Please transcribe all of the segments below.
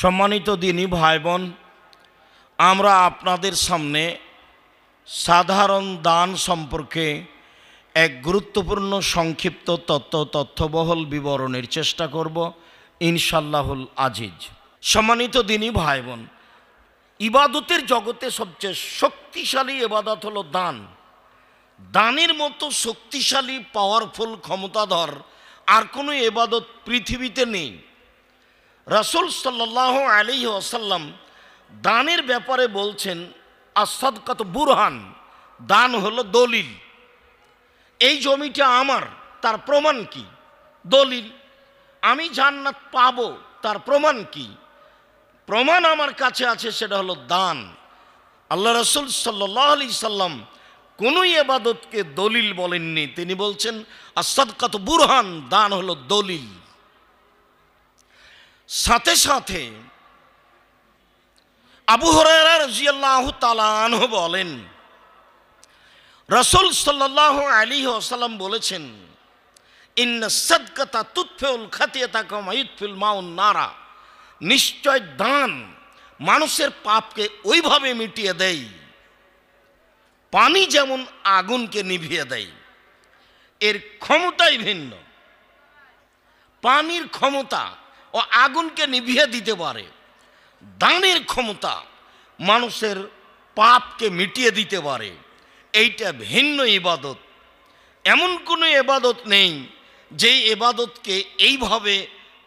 সম্মানিত দিনী ভাই বোন আমরা আপনাদের সামনে সাধারণ দান সম্পর্কে এক গুরুত্বপূর্ণ সংক্ষিপ্ত তত্ত্ব তথ্যবহল বিবরণের চেষ্টা করব ইনশাল্লাহুল আজিজ সম্মানিত দিনী ভাই বোন ইবাদতের জগতে সবচেয়ে শক্তিশালী এবাদত হলো দান দানের মতো শক্তিশালী পাওয়ারফুল ক্ষমতাধর আর কোনো এবাদত পৃথিবীতে নেই রাসুল সাল্লাহ আলী আসাল্লাম দানের ব্যাপারে বলছেন আসাদ কত বুরহান দান হলো দলিল এই জমিটা আমার তার প্রমাণ কি দলিল আমি জান্নাত পাবো তার প্রমাণ কী প্রমাণ আমার কাছে আছে সেটা হলো দান আল্লাহ রসুল সাল্লাহ আলি সাল্লাম কোনো এবাদতকে দলিল বলেননি তিনি বলছেন আসাদকাত বুরহান দান হলো দলিল সাথে সাথে আবু হরারা রাজিয়াল্লাহ তালানহ বলেন রসুল সাল্লাহ আলী আসালাম বলেছেন ইন্না সদকাতা তুৎফেউল খাতিয়া তাকম ইতফুল মাউন নারা নিশ্চয় দান মানুষের পাপকে ওইভাবে মিটিয়ে দেয় পানি যেমন আগুনকে নিভিয়ে দেয় এর ক্ষমতাই ভিন্ন পানির ক্ষমতা ও আগুনকে নিভিয়ে দিতে পারে দানের ক্ষমতা মানুষের পাপকে মিটিয়ে দিতে পারে এইটা ভিন্ন ইবাদত এমন কোনো এবাদত নেই যেই এবাদতকে এইভাবে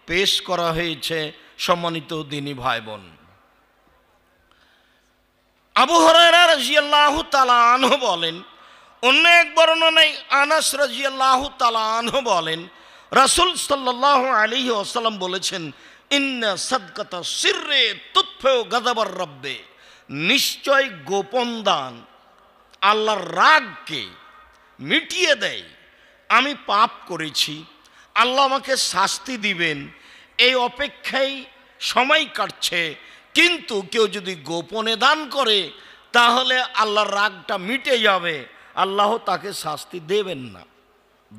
পেশ করা হয়েছে সম্মানিত দিনী ভাই বোন আবু হরাইরা রাজিয়াল্লাহ তালানহ বলেন অন্য এক বর্ণনায় আনাস রাজিয়াল্লাহ তালানহ বলেন রাসুল সাল্লাহ আলী আসালাম বলেছেন ইন্না সদকতা সিররে তুৎফেও গাদাবার রব্বে নিশ্চয় গোপন দান আল্লাহর রাগকে মিটিয়ে দেয় আমি পাপ করেছি আল্লাহ আমাকে শাস্তি দিবেন এই অপেক্ষায় সময় কাটছে কিন্তু কেউ যদি গোপনে দান করে তাহলে আল্লাহর রাগটা মিটে যাবে আল্লাহ তাকে শাস্তি দেবেন না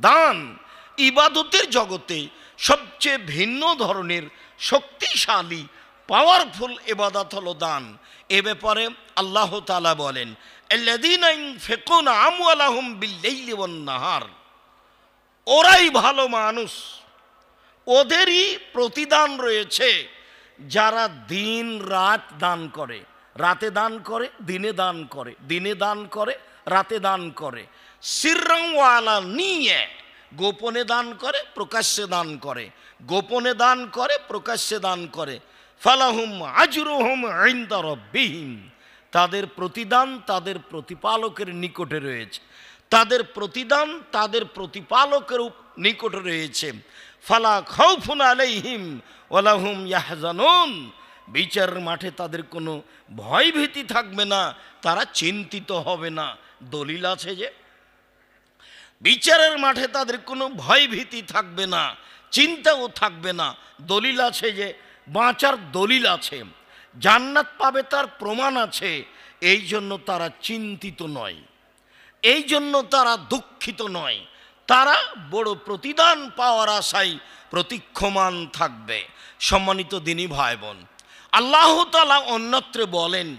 দান ইবাদতের জগতে সবচেয়ে ভিন্ন ধরনের শক্তিশালী পাওয়ারফুল এবাদত হল দান এ ব্যাপারে আল্লাহ তালা বলেন ফেকুন আলাহম নাহার ওরাই ভালো মানুষ ওদেরই প্রতিদান রয়েছে যারা দিন রাত দান করে রাতে দান করে দিনে দান করে দিনে দান করে রাতে দান করে সিররংওয়ালা নিয়ে গোপনে দান করে প্রকাশ্যে দান করে গোপনে দান করে প্রকাশ্যে দান করে ফালাহুম আজরুহম বিহীন তাদের প্রতিদান তাদের প্রতিপালকের নিকটে রয়েছে তাদের প্রতিদান তাদের প্রতিপালকের নিকটে রয়েছে ফালা খৌফুন আলাইহিম ওলাহুম ইয়াহজানুন বিচার মাঠে তাদের কোনো ভয়ভীতি থাকবে না তারা চিন্তিত হবে না দলিল আছে যে বিচারের মাঠে তাদের কোনো ভয়ভীতি থাকবে না চিন্তাও থাকবে না দলিল আছে যে বাঁচার দলিল আছে জান্নাত পাবে তার প্রমাণ আছে এই জন্য তারা চিন্তিত নয় এই জন্য তারা দুঃখিত নয় তারা বড় প্রতিদান পাওয়ার আশায় প্রতীক্ষমান থাকবে সম্মানিত দিনী ভাই বোন আল্লাহ তালা অন্যত্র বলেন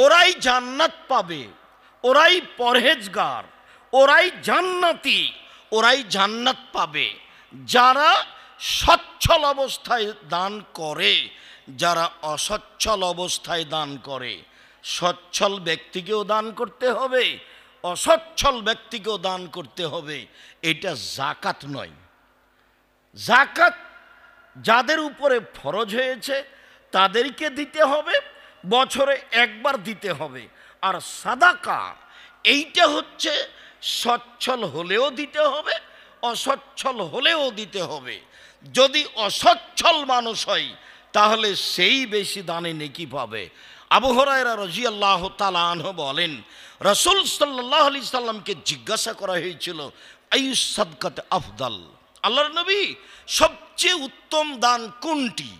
ওরাই জান্নাত পাবে ওরাই পরহেজগার ওরাই জান্নাতি ওরাই জান্নাত পাবে যারা সচ্ছল অবস্থায় দান করে যারা অসচ্ছল অবস্থায় দান করে সচ্ছল ব্যক্তিকেও দান করতে হবে অসচ্ছল ব্যক্তিকেও দান করতে হবে এটা জাকাত নয় জাকাত যাদের উপরে ফরজ হয়েছে তাদেরকে দিতে হবে বছরে একবার দিতে হবে আর সাদাকা এইটা হচ্ছে সচ্ছল হলেও দিতে হবে অসচ্ছল হলেও দিতে হবে যদি অসচ্ছল মানুষ হয় তাহলে সেই বেশি দানে নেকি পাবে আবহরায়রা রাজি আল্লাহ তালাহ বলেন রসুল সাল্লাহ আলি সাল্লামকে জিজ্ঞাসা করা হয়েছিল আয়ুস সাদকাতে আফদাল আল্লাহর নবী সবচেয়ে উত্তম দান কোনটি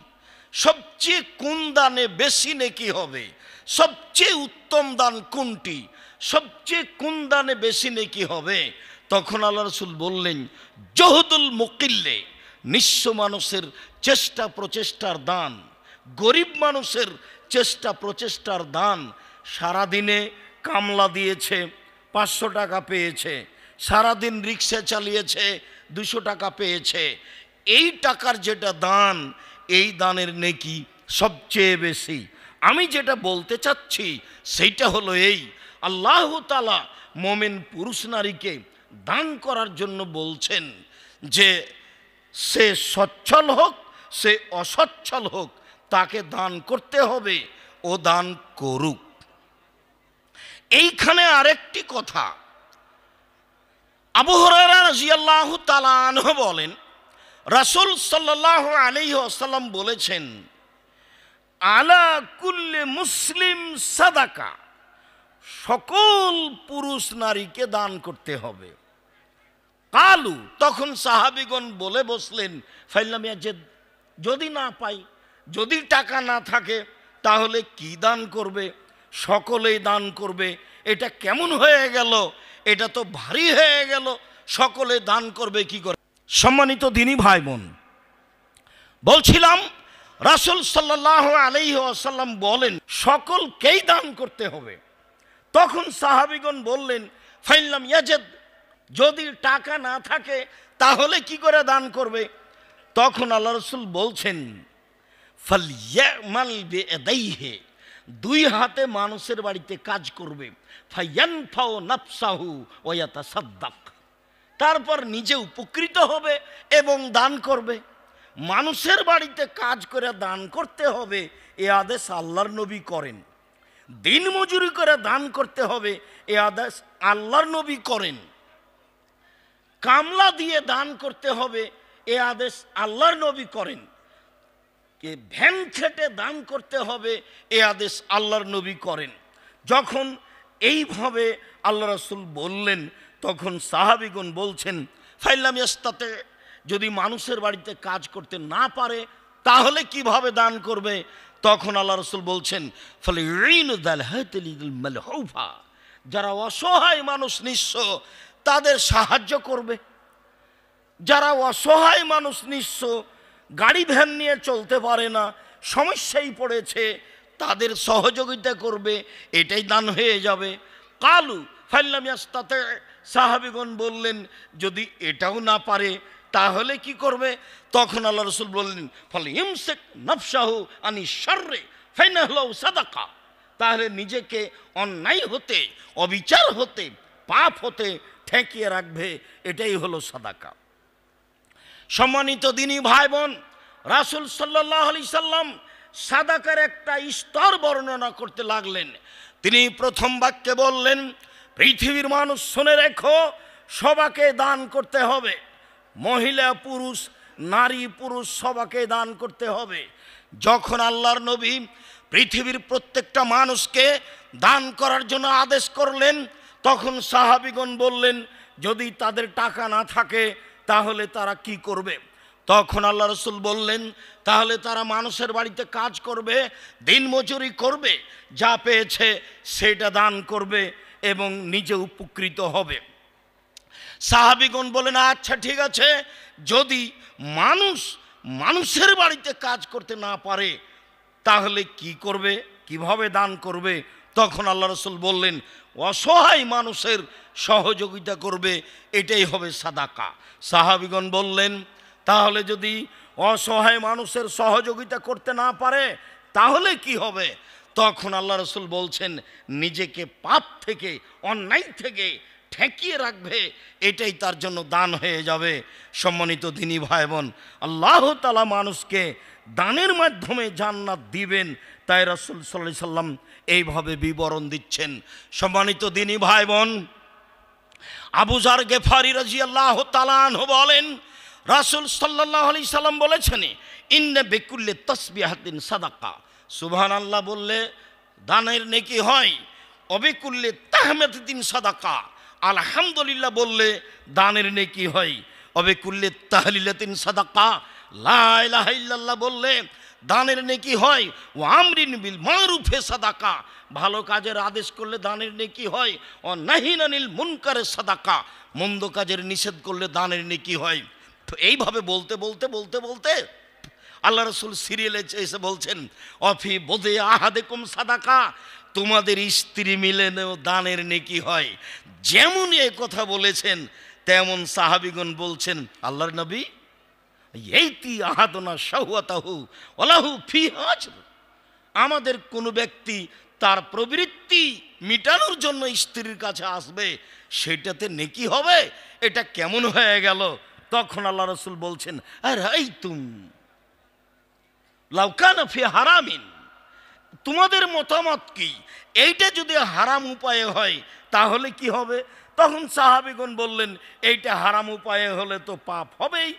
সবচেয়ে কোন দানে বেশি নেকি হবে সবচেয়ে উত্তম দান কোনটি সবচেয়ে কোন দানে বেশি নেকি হবে তখন আল্লাহ রসুল বললেন জহদুল মকিল্লে নিঃস্ব মানুষের চেষ্টা প্রচেষ্টার দান গরিব মানুষের চেষ্টা প্রচেষ্টার দান সারাদিনে কামলা দিয়েছে পাঁচশো টাকা পেয়েছে সারাদিন রিক্সা চালিয়েছে দুশো টাকা পেয়েছে এই টাকার যেটা দান এই দানের নেকি সবচেয়ে বেশি আমি যেটা বলতে চাচ্ছি সেইটা হলো এই আল্লাহ আল্লাহতালা মোমেন পুরুষ নারীকে দান করার জন্য বলছেন যে সে সচ্ছল হোক সে অসচ্ছল হোক তাকে দান করতে হবে ও দান করুক এইখানে আরেকটি কথা আবু বলেন রাসুল সাল্লাহ আলী বলেছেন আলা কুল্লে মুসলিম সাদাকা সকল পুরুষ নারীকে দান করতে হবে কালু তখন সাহাবিগণ বলে বসলেন ফাইলামিয়া যে যদি না পাই যদি টাকা না থাকে তাহলে কি দান করবে সকলেই দান করবে এটা কেমন হয়ে গেল এটা তো ভারী হয়ে গেল সকলে দান করবে কি করে সম্মানিত দিনী ভাই বোন বলছিলাম রাসুল সাল্লাহ আলাইহি আসাল্লাম বলেন সকলকেই দান করতে হবে তখন সাহাবিগণ বললেন ফাইল্লাম ইয়াজেদ যদি টাকা না থাকে তাহলে কি করে দান করবে তখন আল্লাহ রসুল বলছেন ফালিয়ামাল দুই হাতে মানুষের বাড়িতে কাজ করবে ওয়াতা তারপর নিজে উপকৃত হবে এবং দান করবে মানুষের বাড়িতে কাজ করে দান করতে হবে এ আদেশ আল্লাহর নবী করেন দিন মজুরি করে দান করতে হবে এ আদেশ আল্লাহর নবী করেন কামলা দিয়ে দান করতে হবে এ আদেশ আল্লাহর নবী করেন কে ভ্যান খেটে দান করতে হবে এ আদেশ আল্লাহর নবী করেন যখন এইভাবে আল্লাহ রসুল বললেন তখন সাহাবিগুন বলছেন ফাইলাম ইস্তাতে যদি মানুষের বাড়িতে কাজ করতে না পারে তাহলে কিভাবে দান করবে তখন আল্লাহ রসুল বলছেন ফলে যারা অসহায় মানুষ নিঃস্ব তাদের সাহায্য করবে যারা অসহায় মানুষ নিঃস্ব গাড়ি ভ্যান নিয়ে চলতে পারে না সমস্যায় পড়েছে তাদের সহযোগিতা করবে এটাই দান হয়ে যাবে কালু ফাল্লাম তাতে সাহাবিগণ বললেন যদি এটাও না পারে তাহলে কি করবে তখন আল্লাহ রসুল বললেন ফলে হিমসেক নবসাহ আনি সার্রে ফাইনাহলাউ সাদাকা তাহলে নিজেকে অন্যায় হতে অবিচার হতে পাপ হতে ঠেকিয়ে রাখবে এটাই হলো সাদাকা সম্মানিত দিনী ভাই বোন রাসুল সাল্লাহ আলি সাল্লাম সাদাকার একটা স্তর বর্ণনা করতে লাগলেন তিনি প্রথম বাক্যে বললেন পৃথিবীর মানুষ শুনে রেখো সবাকে দান করতে হবে মহিলা পুরুষ নারী পুরুষ সবাকে দান করতে হবে যখন আল্লাহর নবী পৃথিবীর প্রত্যেকটা মানুষকে দান করার জন্য আদেশ করলেন তখন সাহাবিগণ বললেন যদি তাদের টাকা না থাকে তাহলে তারা কি করবে তখন আল্লাহ রসুল বললেন তাহলে তারা মানুষের বাড়িতে কাজ করবে দিনমজুরি করবে যা পেয়েছে সেটা দান করবে এবং নিজে উপকৃত হবে সাহাবিগণ বলেন আচ্ছা ঠিক আছে যদি মানুষ মানুষের বাড়িতে কাজ করতে না পারে তাহলে কি করবে কিভাবে দান করবে তখন আল্লাহ রসুল বললেন অসহায় মানুষের সহযোগিতা করবে এটাই হবে সাদাকা সাহাবিগণ বললেন তাহলে যদি অসহায় মানুষের সহযোগিতা করতে না পারে তাহলে কি হবে তখন আল্লাহ রসুল বলছেন নিজেকে পাপ থেকে অন্যায় থেকে ঠেকিয়ে রাখবে এটাই তার জন্য দান হয়ে যাবে সম্মানিত দিনী ভাই বোন আল্লাহ তালা মানুষকে দানের মাধ্যমে জান্নাত দিবেন তাই রসুল সাল্লাহ সাল্লাম এইভাবে বিবরণ দিচ্ছেন সম্মানিত দিনী ভাই বোন আবুজার গেফারি রাজি আল্লাহ তালাহ বলেন রাসুল সাল্লাহ আলি সাল্লাম বলেছেন ইন্নে বেকুল্লে তসবিহাতিন সাদাকা সুবহান আল্লাহ বললে দানের নেকি হয় অবিকুল্লে তাহমেদিন সাদাকা আলহামদুলিল্লাহ বললে দানের নেকি হয় অবিকুল্লে তাহলিলাতিন সাদাকা লাহ বললে দানের নেকি হয় ও আমরিন বিল মারুফে সাদাকা ভালো কাজের আদেশ করলে দানের নেকি হয় ও নাহিন আনিল মুনকারের সাদাকা মন্দ কাজের নিষেধ করলে দানের নেকি হয় তো এইভাবে বলতে বলতে বলতে বলতে আল্লাহ রসুল সিরিয়ালে এসে বলছেন অফি বোধে আহাদেকুম সাদাকা তোমাদের স্ত্রী মিলেনেও দানের নেকি হয় যেমন এ কথা বলেছেন তেমন সাহাবিগণ বলছেন আল্লাহর নবী এইতি আহাদনা সাহুয়াতাহু ওলাহু ফি হাজর আমাদের কোনো ব্যক্তি তার প্রবৃত্তি মিটানোর জন্য স্ত্রীর কাছে আসবে সেটাতে নেকি হবে এটা কেমন হয়ে গেল তখন আল্লাহ রসুল বলছেন আর এই তুম লাউকানা ফি হারামিন তোমাদের মতামত কি এইটা যদি হারাম উপায়ে হয় তাহলে কি হবে তখন সাহাবিগণ বললেন এইটা হারাম উপায়ে হলে তো পাপ হবেই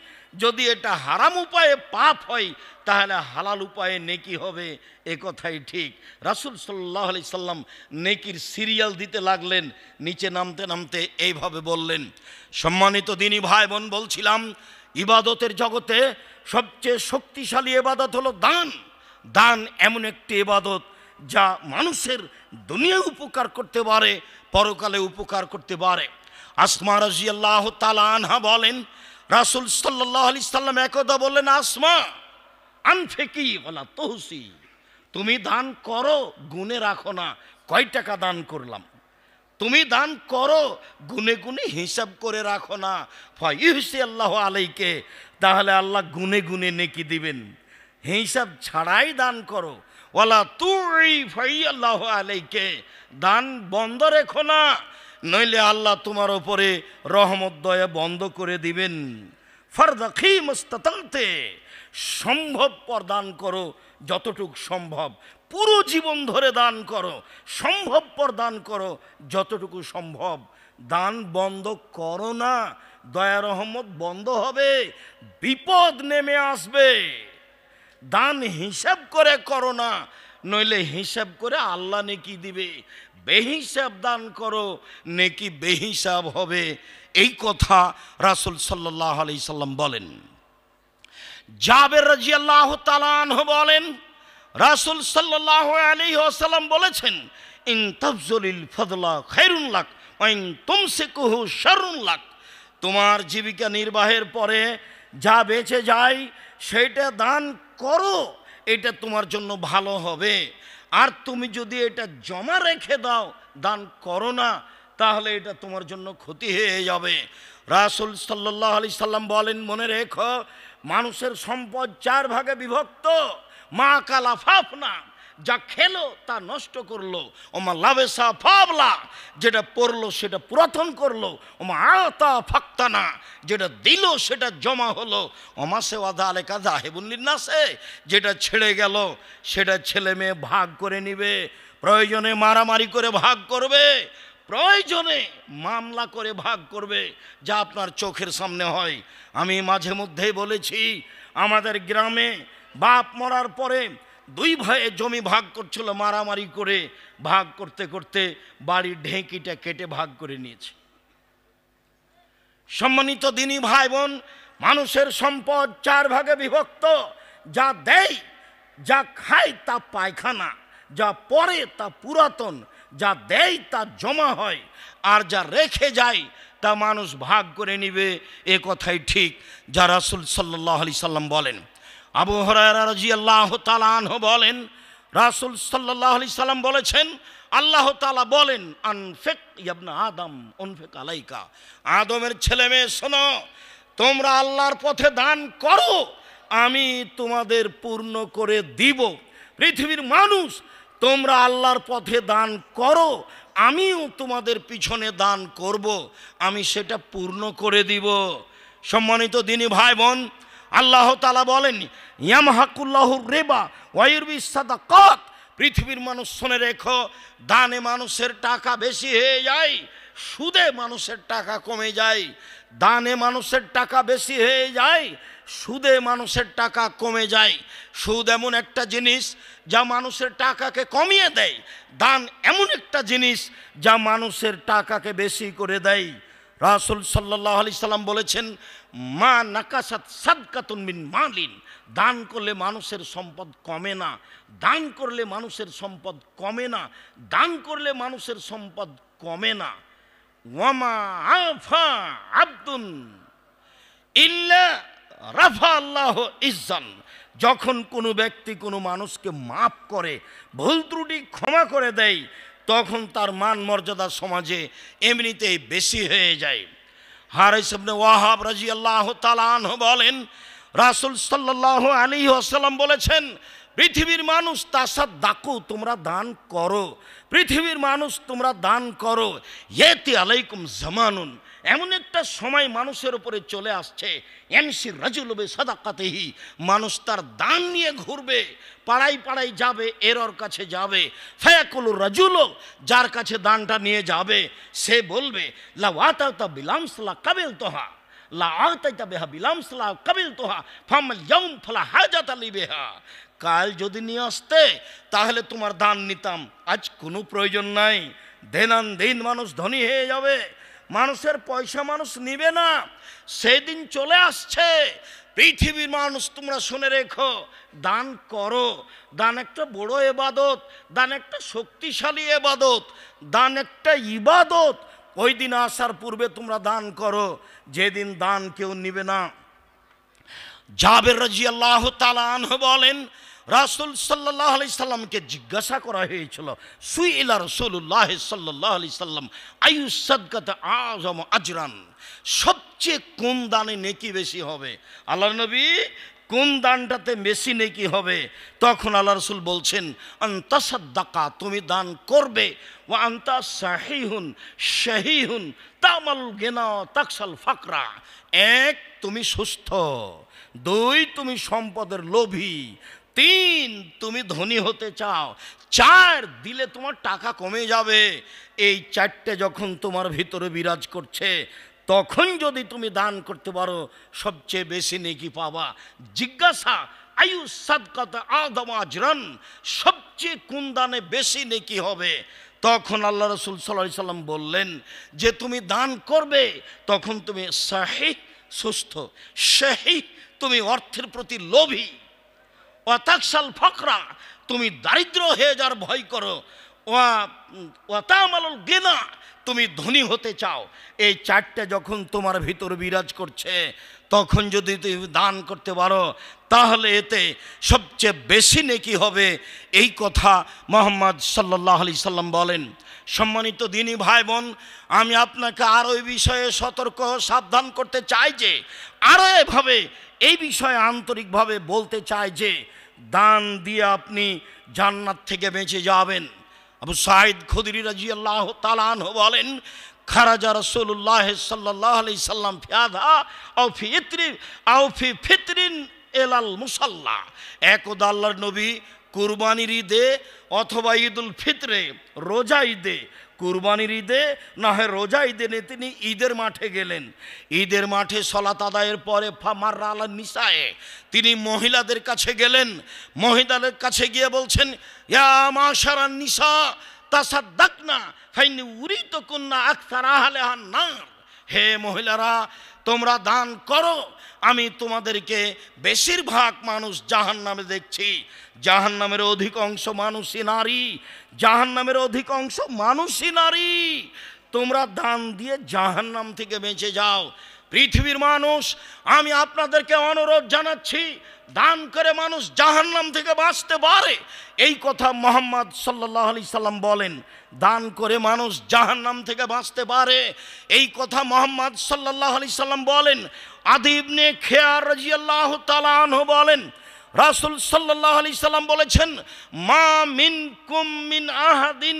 যদি এটা হারাম উপায়ে পাপ হয় তাহলে হালাল উপায়ে নেকি হবে এ কথাই ঠিক রাসুল সাল্লাহ আলি সাল্লাম নেকির সিরিয়াল দিতে লাগলেন নিচে নামতে নামতে এইভাবে বললেন সম্মানিত দিনী ভাই বোন বলছিলাম ইবাদতের জগতে সবচেয়ে শক্তিশালী এবাদত হলো দান দান এমন একটি এবাদত যা মানুষের দুনিয়া উপকার করতে পারে পরকালে উপকার করতে পারে আসমা রাজিয়াল্লাহ তালা আনহা বলেন রাসুল সাল্লি সাল্লাম একদা বললেন আসমা আনফেকি বলা তহসি তুমি দান করো গুনে রাখো না কয় টাকা দান করলাম তুমি দান করো গুনে গুনে হিসাব করে রাখো না ফাইসি আল্লাহ আলাইকে তাহলে আল্লাহ গুনে গুনে নেকি দিবেন হিসাব ছাড়াই দান করো ওলা তুই ফাই আল্লাহ আলাইকে দান বন্ধ রেখো না নইলে আল্লাহ তোমার ওপরে রহমত দয়া বন্ধ করে দিবেন ফারদাখি মোস্তাতে সম্ভবপর দান করো যতটুক সম্ভব পুরো জীবন ধরে দান করো পর দান করো যতটুকু সম্ভব দান বন্ধ করো না দয়া রহমত বন্ধ হবে বিপদ নেমে আসবে দান হিসাব করে করো না নইলে হিসাব করে আল্লাহ নেকি দিবে বেহিসাব দান করো নেকি বেহিসাব হবে এই কথা রাসুল সাল্লাহ আলি সাল্লাম বলেন জাবের রাজিয়াল্লাহ তালান বলেন রাসুল সাল্লাহ আলি আসাল্লাম বলেছেন ইন তফজলিল ফদলা খৈরুন লাখ ইন তুমসে কুহু শরুন লাখ তোমার জীবিকা নির্বাহের পরে যা বেঁচে যায় সেটা দান করো এটা তোমার জন্য ভালো হবে আর তুমি যদি এটা জমা রেখে দাও দান করো না তাহলে এটা তোমার জন্য ক্ষতি হয়ে যাবে রাসুল সাল্লাহ আলি সাল্লাম বলেন মনে রেখো মানুষের সম্পদ চার ভাগে বিভক্ত মা ফাফ না যা খেলো তা নষ্ট করলো ওমা লাভেসা ফাবলা যেটা পড়লো সেটা পুরাতন করলো ওমা আতা ফাক্তানা যেটা দিল সেটা জমা হলো ওমা সে ওয়াদা আলে কাদা হেবুল্লিনা সে যেটা ছেড়ে গেল সেটা ছেলে মেয়ে ভাগ করে নিবে প্রয়োজনে মারামারি করে ভাগ করবে প্রয়োজনে মামলা করে ভাগ করবে যা আপনার চোখের সামনে হয় আমি মাঝে মধ্যেই বলেছি আমাদের গ্রামে বাপ মরার পরে দুই ভয়ে জমি ভাগ করছিল মারামারি করে ভাগ করতে করতে বাড়ির ঢেঁকিটা কেটে ভাগ করে নিয়েছে সম্মানিত দিনী ভাই বোন মানুষের সম্পদ চার ভাগে বিভক্ত যা দেয় যা খায় তা পায়খানা যা পরে তা পুরাতন যা দেয় তা জমা হয় আর যা রেখে যায় তা মানুষ ভাগ করে নিবে এ কথাই ঠিক যা রাসুল সাল্লাহ আলি সাল্লাম বলেন আবু হরিয়াল্লাহ আল্লাহ বলেন রাসুল সাল্লাহ আলি সাল্লাম বলেছেন আল্লাহ তালা বলেন আনফেক ইয়াবনা আদম অনফেক আলাইকা আদমের ছেলে মেয়ে শোনো তোমরা আল্লাহর পথে দান করো আমি তোমাদের পূর্ণ করে দিব পৃথিবীর মানুষ তোমরা আল্লাহর পথে দান করো আমিও তোমাদের পিছনে দান করব আমি সেটা পূর্ণ করে দিব সম্মানিত দিনী ভাই বোন আল্লাহ তালা বলেন ইয়াম হাকুল্লাহুর রেবা ওয়ুরবি কত পৃথিবীর মানুষ শুনে রেখো দানে মানুষের টাকা বেশি হয়ে যায় সুদে মানুষের টাকা কমে যায় দানে মানুষের টাকা বেশি হয়ে যায় সুদে মানুষের টাকা কমে যায় সুদ এমন একটা জিনিস যা মানুষের টাকাকে কমিয়ে দেয় দান এমন একটা জিনিস যা মানুষের টাকাকে বেশি করে দেয় রাসুল সাল্লাহ আলি সাল্লাম বলেছেন মা নাকাসাত সাদকাতুন মিন মালিন দান করলে মানুষের সম্পদ কমে না দান করলে মানুষের সম্পদ কমে না দান করলে মানুষের সম্পদ কমে না ওয়ামা আফা আব্দুন ইল্লা রাফা আল্লাহ ইজান যখন কোনো ব্যক্তি কোনো মানুষকে মাফ করে ভুল ত্রুটি ক্ষমা করে দেয় তখন তার মান মর্যাদা সমাজে এমনিতেই বেশি হয়ে যায় হারেস ইবনে ওয়াহাব রাজি আল্লাহ তালাহ বলেন রাসুল সাল্লাহ আলী আসাল্লাম বলেছেন পৃথিবীর মানুষ তাসাদ দাকু তোমরা দান করো পৃথিবীর মানুষ তোমরা দান করো ইয়েতি আলাইকুম জামানুন এমন একটা সময় মানুষের উপরে চলে আসছে এমসি রাজুলবে সাদাকাতেহি মানুষ তার দান নিয়ে ঘুরবে পাড়ায় পাড়ায় যাবে এরর কাছে যাবে ফায়াকুল রাজুলো যার কাছে দানটা নিয়ে যাবে সে বলবে লাওয়াতা বিলামসলা কাবিল তোহা লা আতাইতা বেহা বিলামসলা কাবিল তোহা ফামাল ইয়াউম ফালা হাজাত আলী বেহা কাল যদি নিয়ে আসতে তাহলে তোমার দান নিতাম আজ কোনো প্রয়োজন নাই দেনান দিন মানুষ ধনী হয়ে যাবে মানুষের পয়সা মানুষ নিবে না সেই দিন চলে আসছে পৃথিবীর মানুষ তোমরা শুনে রেখো দান করো দান একটা বড় এবাদত দান একটা শক্তিশালী এবাদত দান একটা ইবাদত ওই দিন আসার পূর্বে তোমরা দান করো যেদিন দান কেউ নিবে না জাবের রাজি আল্লাহ তালা বলেন রাসুল সাল্লাহ আলি সাল্লামকে জিজ্ঞাসা করা হয়েছিল সুইলা রসুল্লাহ সাল্লাহ আলি সাল্লাম আয়ু সদকাত আজম আজরান সবচেয়ে কোন দানে নেকি বেশি হবে আল্লাহ নবী কোন দানটাতে বেশি নেকি হবে তখন আল্লাহ রসুল বলছেন আন্তাসাদ্দাকা তুমি দান করবে ও আন্তা শাহি হুন তামাল গেনা তাকসাল ফাকরা এক তুমি সুস্থ দুই তুমি সম্পদের লোভী তিন তুমি ধনী হতে চাও চার দিলে তোমার টাকা কমে যাবে এই চারটে যখন তোমার ভিতরে বিরাজ করছে তখন যদি তুমি দান করতে পারো সবচেয়ে বেশি নেকি পাবা জিজ্ঞাসা আয়ু সাদকাতা আদম আজরান সবচেয়ে কোন দানে বেশি নেকি হবে তখন আল্লাহ রসুল সাল্লাহ সাল্লাম বললেন যে তুমি দান করবে তখন তুমি সাহি সুস্থ সাহি তুমি অর্থের প্রতি লোভী অতাকশাল ফকরা তুমি দারিদ্র হয়ে যার ভয় করো ওয়াতামাল গেনা তুমি ধনী হতে চাও এই চারটে যখন তোমার ভিতর বিরাজ করছে তখন যদি তুমি দান করতে পারো তাহলে এতে সবচেয়ে বেশি নেকি হবে এই কথা মোহাম্মদ সাল্লাহ আলি সাল্লাম বলেন সম্মানিত দিনই ভাই বোন আমি আপনাকে আরও এই বিষয়ে সতর্ক সাবধান করতে চাই যে আরও এভাবে এই বিষয়ে আন্তরিকভাবে বলতে চাই যে দান দিয়ে আপনি জান্নাত থেকে বেঁচে যাবেন আবু সাইদ খুদির রাজি আল্লাহ তালান বলেন খারাজা রসুল্লাহ সাল্লাহ আলি সাল্লাম ফিয়াদা আউফি ফি ইত্রি আও ফি ফিতরিন এলাল মুসাল্লা একদা আল্লাহর নবী কুরবানির ঈদে অথবা উল ফিতরে রোজা ঈদে কুরবানির ঈদে না হয় রোজা ঈদে তিনি ঈদের মাঠে গেলেন ঈদের মাঠে সলাত আদায়ের পরে ফামার আলা নিসায়ে তিনি মহিলাদের কাছে গেলেন মহিলাদের কাছে গিয়ে বলছেন ইয়া মাশারান নিসা তাসাদ্দাক না হাইনি উরি তো কন্যা আখতার আহলে হে মহিলারা তোমরা দান করো আমি তোমাদেরকে বেশিরভাগ মানুষ জাহান নামে দেখছি জাহান নামের অধিকাংশ মানুষই নারী জাহান নামের অধিকাংশ মানুষই নারী তোমরা দান দিয়ে জাহান নাম থেকে বেঁচে যাও পৃথিবীর মানুষ আমি আপনাদেরকে অনুরোধ জানাচ্ছি দান করে মানুষ জাহান্নাম থেকে বাঁচতে পারে এই কথা মোহাম্মদ সাল্লাহ আলি সাল্লাম বলেন দান করে মানুষ জাহান্নাম থেকে বাঁচতে পারে এই কথা মোহাম্মদ সাল্লাহ আলি সাল্লাম বলেন আদিবনে খেয়ার রাজিয়াল্লাহ তালাহ বলেন রাসুল সাল্লাহ আলি সাল্লাম বলেছেন মা মিন কুম মিন আহাদিন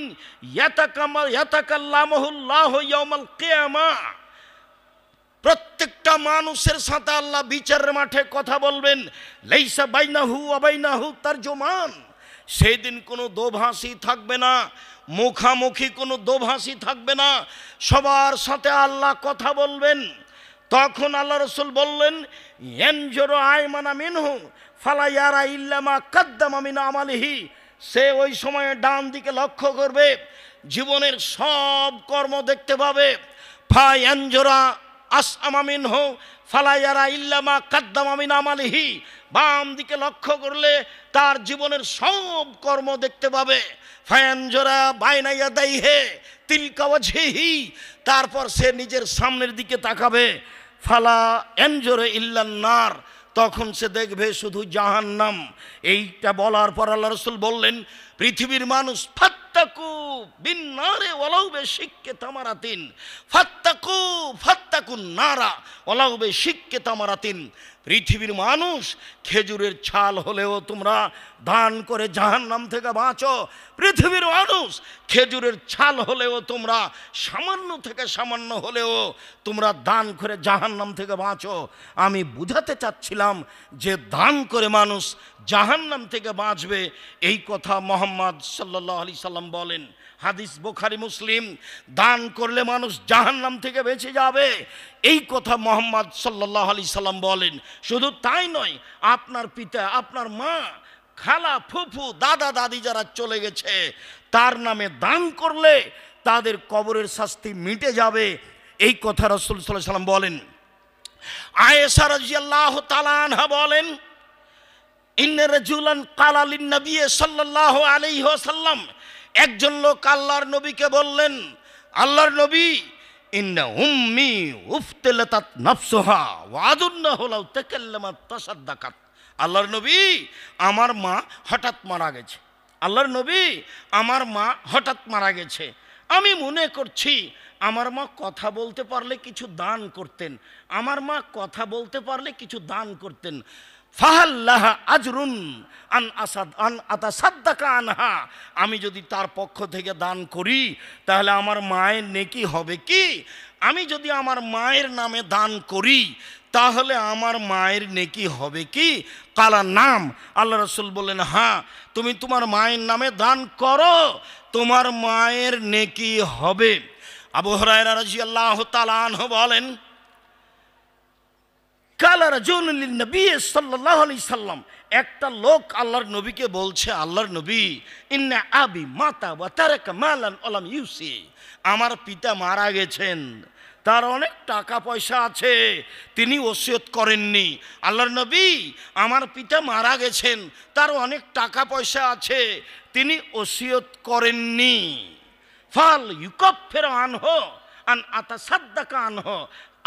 কেয়ামা প্রত্যেকটা মানুষের সাথে আল্লাহ বিচারের মাঠে কথা বলবেন লেইসা বাইনাহু অবাইনাহু তার জমান সেই দিন কোনো দোভাষী থাকবে না মুখামুখি কোনো দোভাষী থাকবে না সবার সাথে আল্লাহ কথা বলবেন তখন আল্লাহ রসুল বললেন এনজোরো আয়মানা মিনহু ফালাইয়ারা ইল্লামা কাদ্দামামিনা আমালিহি সে ওই সময়ে ডান দিকে লক্ষ্য করবে জীবনের সব কর্ম দেখতে পাবে ফা এনজোরা আসআমামিন হো ফালাইয়ারা ইল্লামা কাদ্দামামিন আমালিহি বাম দিকে লক্ষ্য করলে তার জীবনের সব কর্ম দেখতে পাবে ফায়ানজোরা বাইনাইয়া দাইহে তিলকাওয়াজহি তারপর সে নিজের সামনের দিকে তাকাবে ফালা এনজোরে ইল্লান্নার তখন সে দেখবে শুধু জাহান্নাম এইটা বলার পর আল্লাহ রসুল বললেন পৃথিবীর মানুষ ফাত ফাত্তাকু বিন নারে ওলাউবে শিখকে তামারাতিন ফাত্তাকু ফাত্তাকুন নারা ওলাউবে শিখকে তামারাতিন পৃথিবীর মানুষ খেজুরের ছাল হলেও তোমরা দান করে জাহান নাম থেকে বাঁচো পৃথিবীর মানুষ খেজুরের ছাল হলেও তোমরা সামান্য থেকে সামান্য হলেও তোমরা দান করে জাহান নাম থেকে বাঁচো আমি বুঝাতে চাচ্ছিলাম যে দান করে মানুষ জাহান নাম থেকে বাঁচবে এই কথা মোহাম্মদ সাল্লি সাল্লাম বলেন হাদিস বোখারি মুসলিম দান করলে মানুষ জাহান্নাম থেকে বেঁচে যাবে এই কথা মোহাম্মদ সাল্লাহ আলি সাল্লাম বলেন শুধু তাই নয় আপনার পিতা আপনার মা খালা ফুফু দাদা দাদি যারা চলে গেছে তার নামে দান করলে তাদের কবরের শাস্তি মিটে যাবে এই কথা রসুল সাল্লাহ সাল্লাম বলেন আয়েসা রাজিয়াল্লাহ তালানহা বলেন ইন্নরজুলান কালালিন নবী সাল্লাল্লাহু আলাইহি একজন লোক আল্লাহর নবীকে বললেন আল্লাহর নবী ইন্না উম্মি উফতেলাতাত নাফসুহা ওয়াদুন্না হলাউ তাকাল্লামাত তাসাদদাকাত আল্লাহর নবী আমার মা হঠাৎ মারা গেছে আল্লাহর নবী আমার মা হঠাৎ মারা গেছে আমি মনে করছি আমার মা কথা বলতে পারলে কিছু দান করতেন আমার মা কথা বলতে পারলে কিছু দান করতেন আজরুন আন আন আতা আমি যদি তার পক্ষ থেকে দান করি তাহলে আমার মায়ের নেকি হবে কি আমি যদি আমার মায়ের নামে দান করি তাহলে আমার মায়ের নেকি হবে কি কালা নাম আল্লাহ রসুল বললেন হ্যাঁ তুমি তোমার মায়ের নামে দান করো তোমার মায়ের নেকি হবে আবু হরাই রাজি আল্লাহ বলেন নবী আলি সাল্লাম একটা লোক আল্লাহর নবীকে বলছে আল্লাহর নবী ইন্না আবি মাতা বা তারেক ইউসি আমার পিতা মারা গেছেন তার অনেক টাকা পয়সা আছে তিনি ওসিয়ত করেননি আল্লাহর নবী আমার পিতা মারা গেছেন তার অনেক টাকা পয়সা আছে তিনি ওসিয়ত করেননি ফাল ইউকপ ফের আনহ আন আতা সাদ্দাকা আনহ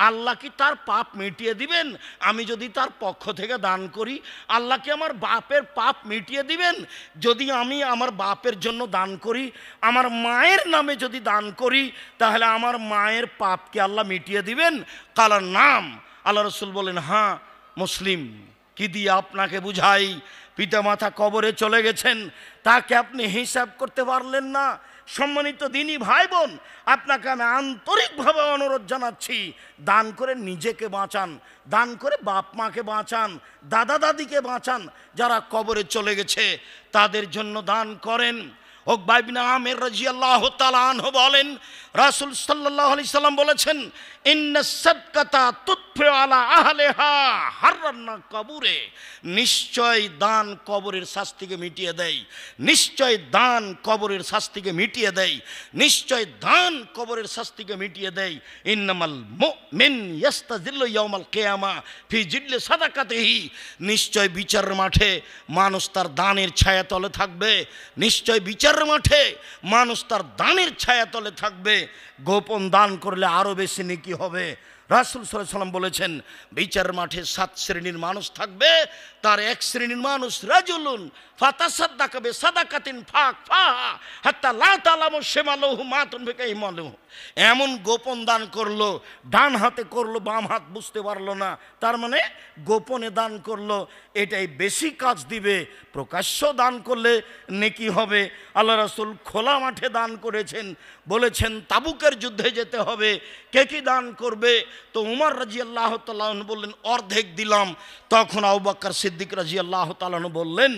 আল্লাহ কি তার পাপ মিটিয়ে দিবেন আমি যদি তার পক্ষ থেকে দান করি আল্লাহ কি আমার বাপের পাপ মিটিয়ে দিবেন যদি আমি আমার বাপের জন্য দান করি আমার মায়ের নামে যদি দান করি তাহলে আমার মায়ের পাপকে আল্লাহ মিটিয়ে দিবেন কালার নাম আল্লাহ রসুল বলেন হ্যাঁ মুসলিম কি দিয়ে আপনাকে বুঝাই পিতা মাথা কবরে চলে গেছেন তাকে আপনি হিসাব করতে পারলেন না সম্মানিত দিনই ভাই বোন আপনাকে আমি আন্তরিকভাবে অনুরোধ জানাচ্ছি দান করে নিজেকে বাঁচান দান করে বাপ মাকে বাঁচান দাদা দাদিকে বাঁচান যারা কবরে চলে গেছে তাদের জন্য দান করেন বলেন বলেছেন নিশ্চয় দান কবরের শাস্তিকে মিটিয়ে দেয় নিশ্চয় দান কবরের শাস্তিকে মিটিয়ে দেয় নিশ্চয় দান কবরের শাস্তিকে মিটিয়ে দেয় ইন্নামাল মেন জিল্ল কেয়ামা ফি জিল্লে সাদাকাতেহি নিশ্চয় বিচার মাঠে মানুষ তার দানের ছায়া তলে থাকবে নিশ্চয় বিচার কেয়ামতের মাঠে মানুষ তার দানের ছায়াতলে থাকবে গোপন দান করলে আরও বেশি নেকি হবে রাসুল সাল্লাম বলেছেন বিচার মাঠে সাত শ্রেণীর মানুষ থাকবে তার এক শ্রেণীর মানুষ রাজুলুন ফাতা কাবে সাদা কাতিন ফাঁক ফা হাত্তা মাতুন ভেকে ইমালহু এমন গোপন দান করলো ডান হাতে করলো বাম হাত বুঝতে পারলো না তার মানে গোপনে দান করলো এটাই বেশি কাজ দিবে প্রকাশ্য দান করলে নেকি হবে আল্লাহ রাসুল খোলা মাঠে দান করেছেন বলেছেন তাবুকের যুদ্ধে যেতে হবে কে কি দান করবে তো উমার রাজি আল্লাহ তালন বললেন অর্ধেক দিলাম তখন আউবাক্কার সিদ্দিক রাজি আল্লাহ তালন বললেন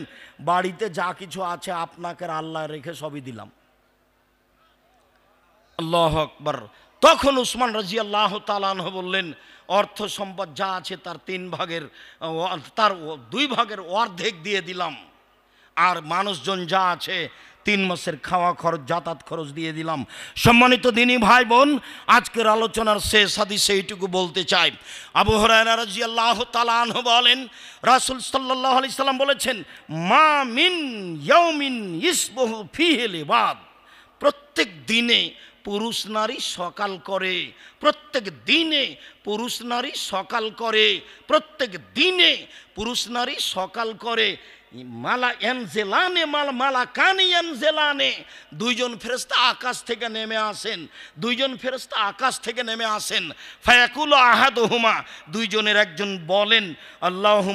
বাড়িতে যা কিছু আছে আপনাকে আল্লাহ রেখে সবই দিলাম আল্লাহ আকবর তখন উসমান রাজি আল্লাহ তালানহ বললেন অর্থ সম্পদ যা আছে তার তিন ভাগের তার দুই ভাগের অর্ধেক দিয়ে দিলাম আর মানুষজন যা আছে তিন মাসের খাওয়া খরচ যাতায়াত খরচ দিয়ে দিলাম সম্মানিত দিনী ভাই বোন আজকের আলোচনার শেষ আদি এইটুকু বলতে চাই আবু হরাজি আল্লাহ তালান বলেন রাসুল সাল্লাহ আলি সাল্লাম বলেছেন মা মিন ইসবহু ফিহেলে বাদ প্রত্যেক দিনে পুরুষ নারী সকাল করে প্রত্যেক দিনে পুরুষ নারী সকাল করে প্রত্যেক দিনে পুরুষ নারী সকাল করে মালা এনজেলানে মাল মালা কানি এনজেলানে দুইজন ফেরস্তা আকাশ থেকে নেমে আসেন দুইজন ফেরস্তা আকাশ থেকে নেমে আসেন ফায়াকুল আহাদ হুমা দুইজনের একজন বলেন আল্লাহ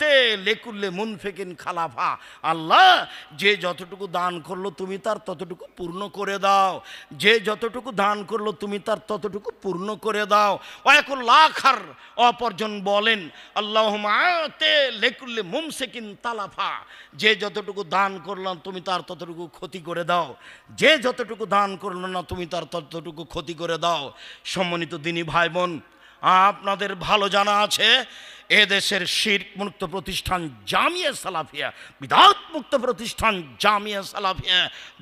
তে লেকুল্লে মুন ফেকিন খালাফা আল্লাহ যে যতটুকু দান করলো তুমি তার ততটুকু পূর্ণ করে দাও যে যতটুকু দান করলো তুমি তার ততটুকু পূর্ণ করে দাও ওয়াকুল লাখার অপরজন বলেন আল্লাহ তে লেকুল্লে ফেকিন তাল খালাফা যে যতটুকু দান করলাম তুমি তার ততটুকু ক্ষতি করে দাও যে যতটুকু দান করল না তুমি তার ততটুকু ক্ষতি করে দাও সম্মানিত দিনী ভাই বোন আপনাদের ভালো জানা আছে এদেশের শির মুক্ত প্রতিষ্ঠান জামিয়া সালাফিয়া বিদাত মুক্ত প্রতিষ্ঠান জামিয়া সালাফিয়া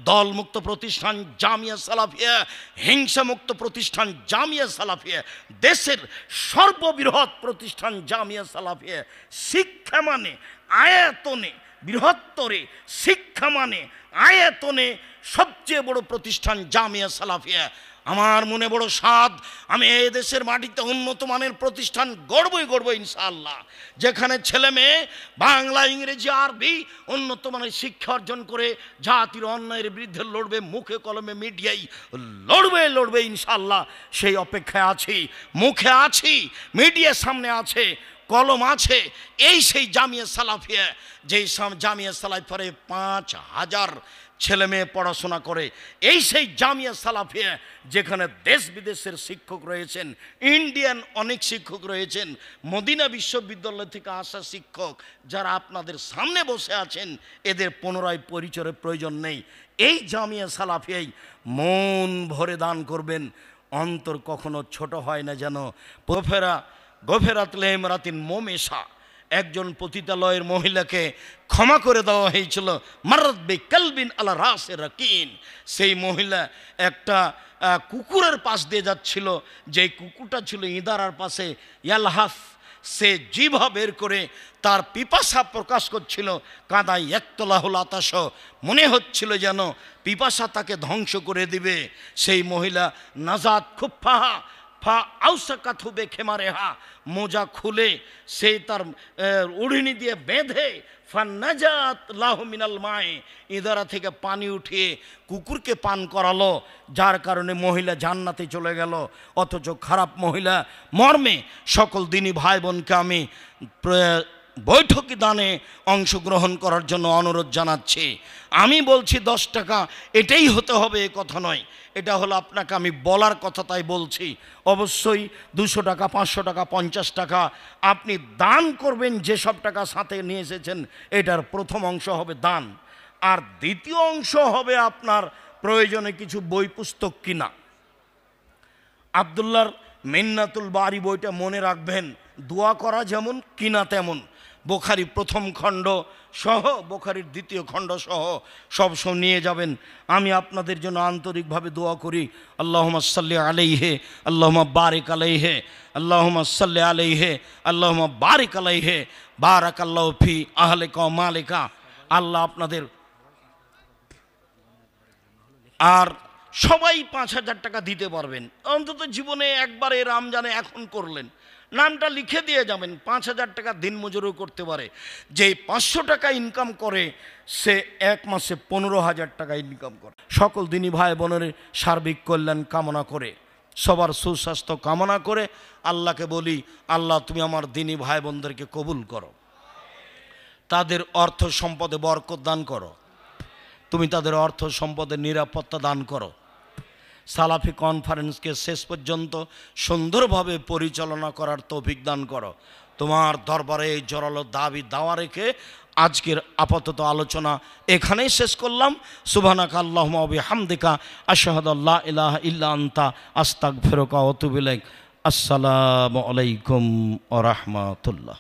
দল মুক্ত প্রতিষ্ঠান জামিয়া সালাফিয়া হিংসা মুক্ত প্রতিষ্ঠান জামিয়া সালাফিয়া দেশের সর্ববৃহৎ প্রতিষ্ঠান জামিয়া সালাফিয়া শিক্ষা মানে আয়তনে বৃহত্তরে শিক্ষা মানে আয়তনে সবচেয়ে বড় প্রতিষ্ঠান জামিয়া সালাফিয়া আমার মনে বড় স্বাদ আমি এই দেশের মাটিতে উন্নত মানের প্রতিষ্ঠান গড়বই গড়ব ইনশাআল্লাহ যেখানে ছেলে মেয়ে বাংলা ইংরেজি আরবি উন্নত মানের শিক্ষা অর্জন করে জাতির অন্যায়ের বিরুদ্ধে লড়বে মুখে কলমে মিডিয়াই লড়বে লড়বে ইনশাআল্লাহ সেই অপেক্ষায় আছি মুখে আছি মিডিয়ার সামনে আছে কলম আছে এই সেই জামিয়া সালাফিয়া যেই জামিয়া সালাফিয়ারে পাঁচ হাজার ছেলে মেয়ে পড়াশোনা করে এই সেই জামিয়া সালাফিয়া যেখানে দেশ বিদেশের শিক্ষক রয়েছেন ইন্ডিয়ান অনেক শিক্ষক রয়েছেন মদিনা বিশ্ববিদ্যালয় থেকে আসা শিক্ষক যারা আপনাদের সামনে বসে আছেন এদের পুনরায় পরিচয়ের প্রয়োজন নেই এই জামিয়া সালাফিয়াই মন ভরে দান করবেন অন্তর কখনো ছোট হয় না যেন প্রফেরা গভেরাত লেহমরাতিন মোমেশা একজন পতিতালয়ের মহিলাকে ক্ষমা করে দেওয়া হয়েছিল মারাত বে কালবিন আলা রাসে রাকিন সেই মহিলা একটা কুকুরের পাশ দিয়ে যাচ্ছিল যে কুকুরটা ছিল ইঁদারার পাশে ইয়ালহাফ সে জিভা বের করে তার পিপাসা প্রকাশ করছিল একতলা হল আতাস মনে হচ্ছিল যেন পিপাসা তাকে ধ্বংস করে দিবে সেই মহিলা নাজাদ খুব ফাহা ফা আউসাকা থুবে খেমারে হা মোজা খুলে সেই তার উড়িনি দিয়ে বেঁধে ফান্নাজাত লাহ মিনাল মায়ে ইদারা থেকে পানি উঠিয়ে কুকুরকে পান করালো যার কারণে মহিলা জান্নাতে চলে গেল অথচ খারাপ মহিলা মর্মে সকল দিনই ভাই বোনকে আমি বৈঠকি দানে অংশগ্রহণ করার জন্য অনুরোধ জানাচ্ছি আমি বলছি দশ টাকা এটাই হতে হবে এ কথা নয় এটা হলো আপনাকে আমি বলার কথা তাই বলছি অবশ্যই দুশো টাকা পাঁচশো টাকা পঞ্চাশ টাকা আপনি দান করবেন যেসব টাকা সাথে নিয়ে এসেছেন এটার প্রথম অংশ হবে দান আর দ্বিতীয় অংশ হবে আপনার প্রয়োজনে কিছু বই পুস্তক কিনা আবদুল্লার মিন্নাতুল বাড়ি বইটা মনে রাখবেন দোয়া করা যেমন কিনা তেমন বোখারি প্রথম খণ্ড সহ বোখারির দ্বিতীয় খণ্ড সহ সব সব নিয়ে যাবেন আমি আপনাদের জন্য আন্তরিকভাবে দোয়া করি আল্লাহমা সাল্লি আলাইহে আল্লাহমা বারেক আলাইহে আল্লাহমা সাল্লি আলাইহে আল্লাহমা বারেক আলাইহে বারাক আল্লাহ ফি আহলেকা মালেকা আল্লাহ আপনাদের আর সবাই পাঁচ হাজার টাকা দিতে পারবেন অন্তত জীবনে একবার রামজানে এখন করলেন নামটা লিখে দিয়ে যাবেন পাঁচ হাজার টাকা দিনমজুরও করতে পারে যে পাঁচশো টাকা ইনকাম করে সে এক মাসে পনেরো হাজার টাকা ইনকাম করে সকল দিনই ভাই বোনের সার্বিক কল্যাণ কামনা করে সবার সুস্বাস্থ্য কামনা করে আল্লাহকে বলি আল্লাহ তুমি আমার দিনই ভাই বোনদেরকে কবুল করো তাদের অর্থ সম্পদে বরকত দান করো তুমি তাদের অর্থ সম্পদের নিরাপত্তা দান করো সালাফি কনফারেন্সকে শেষ পর্যন্ত সুন্দরভাবে পরিচালনা করার তো অভিজ্ঞান করো তোমার দরবারে এই দাবি দাওয়া রেখে আজকের আপাতত আলোচনা এখানেই শেষ করলাম সুবানাকা আল্লাহমাবি হামদিকা আশাহাদাল্লাহ ইহ ইন্তা আস্তাক ফেরকা অতুবিলেক আসসালামু আলাইকুম ও রহমতুল্লাহ